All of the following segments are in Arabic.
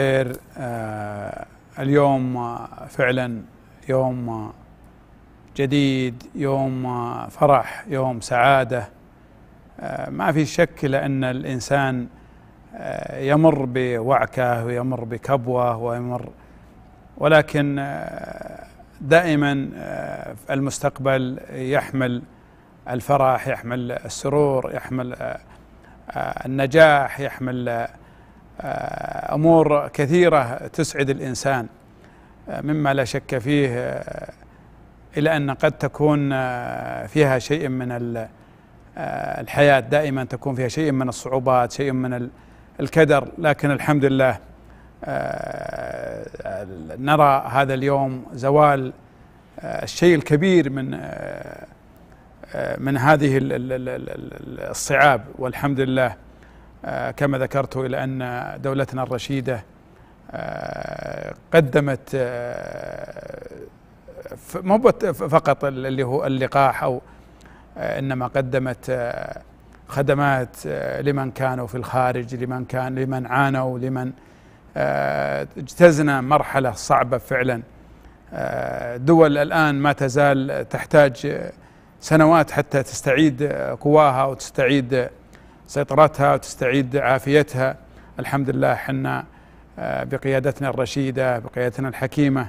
خير آه، اليوم آه، فعلا يوم آه، جديد يوم فرح يوم سعاده ما في شك لان الانسان يمر بوعكه ويمر بكبوه ويمر ولكن دائما المستقبل يحمل الفرح يحمل السرور يحمل النجاح يحمل آه، امور كثيره تسعد الانسان آه، مما لا شك فيه آه، الى ان قد تكون فيها شيء من الحياه دائما تكون فيها شيء من الصعوبات شيء من الكدر لكن الحمد لله نرى هذا اليوم زوال الشيء الكبير من من هذه الصعاب والحمد لله آه، كما ذكرت إلى أن دولتنا الرشيدة آه، قدمت آه، مو فقط اللي هو اللقاح أو إنما قدمت خدمات لمن كانوا في الخارج لمن كان لمن عانوا لمن اجتزنا مرحلة صعبة فعلا دول الآن ما تزال تحتاج سنوات حتى تستعيد قواها وتستعيد سيطرتها وتستعيد عافيتها الحمد لله حنا آه، بقيادتنا الرشيدة بقيادتنا الحكيمة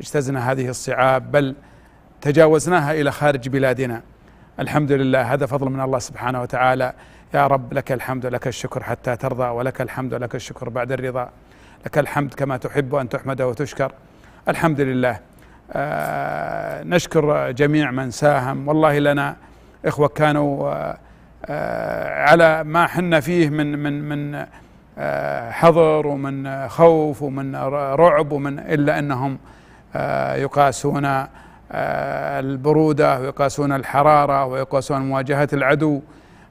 اجتزنا هذه الصعاب بل تجاوزناها إلى خارج بلادنا الحمد لله هذا فضل من الله سبحانه وتعالى يا رب لك الحمد ولك الشكر حتى ترضى ولك الحمد ولك الشكر بعد الرضا لك الحمد كما تحب أن تحمد وتشكر الحمد لله آه، نشكر جميع من ساهم والله لنا إخوة كانوا آه، آه، على ما حنا فيه من من من آه، حظر ومن آه، خوف ومن رعب ومن الا انهم يقاسون البروده ويقاسون الحراره ويقاسون مواجهه العدو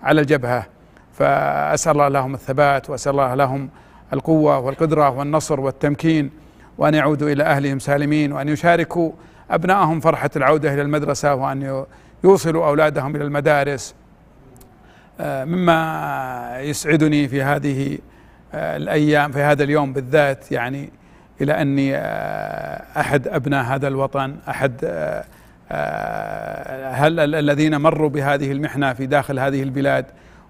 على الجبهه فاسال الله لهم الثبات واسال الله لهم القوه والقدره والنصر والتمكين وان يعودوا الى اهلهم سالمين وان يشاركوا ابنائهم فرحه العوده الى المدرسه وان يوصلوا اولادهم الى المدارس مما يسعدني في هذه آه، الأيام في هذا اليوم بالذات يعني إلى أني آه، أحد أبناء هذا الوطن أحد آه، هل الذين مروا بهذه المحنة في داخل هذه البلاد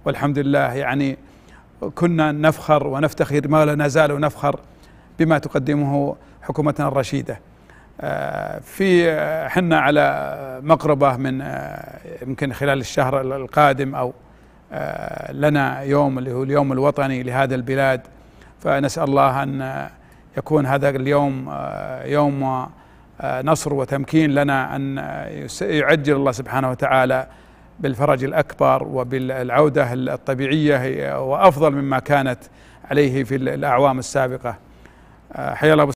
والحمد لله يعني كنا نفخر ونفتخر ما لا نزال نفخر بما تقدمه حكومتنا الرشيدة في حنا على مقربة من يمكن خلال الشهر القادم أو آه، لنا يوم اللي هو اليوم الوطني لهذا البلاد فنسأل الله أن يكون هذا اليوم آه، يوم آه، نصر وتمكين لنا أن يعجل الله سبحانه وتعالى بالفرج الأكبر وبالعودة الطبيعية وأفضل مما كانت عليه في الأعوام السابقة حيا الله